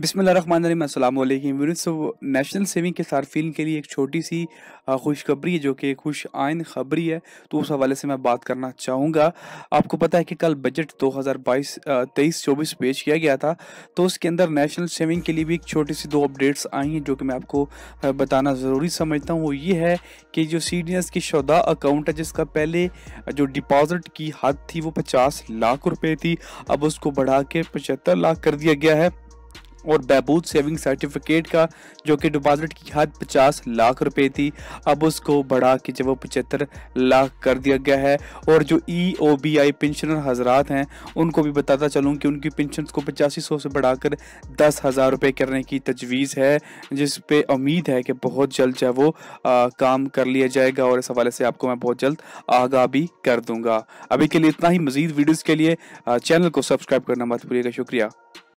बिसमीम so national saving के सार्फिन के लिए एक छोटी सी खुशखबरी है जो कि खुश आयन खबरी है तो उस हवाले से मैं बात करना चाहूँगा आपको पता है कि कल बजट 2022 23 24 पेश किया गया था तो उसके अंदर नेशनल सेविंग के लिए भी एक छोटी सी दो अपडेट्स आई हैं जो कि मैं आपको बताना ज़रूरी समझता हूँ वो ये है कि जो सी डी एस की शुदा अकाउंट है जिसका पहले जो डिपॉजिट की हद थी वो पचास लाख रुपये थी अब उसको बढ़ा के पचहत्तर लाख कर दिया गया है और बहबूद सेविंग सर्टिफिकेट का जो कि डिपॉजिट की हद पचास लाख रुपए थी अब उसको बढ़ा के जब वो पचहत्तर लाख कर दिया गया है और जो ई ओ बी आई पेंशनर हजरात हैं उनको भी बताता चलूँ कि उनकी पेंशन को पचासी सौ से बढ़ाकर दस हज़ार रुपये करने की तजवीज़ है जिस पे उम्मीद है कि बहुत जल्द जो है वो आ, काम कर लिया जाएगा और इस हवाले से आपको मैं बहुत जल्द आगाह भी कर दूँगा अभी के लिए इतना ही मज़ीद वीडियोज़ के लिए आ, चैनल को सब्सक्राइब करना मत भूलिएगा शुक्रिया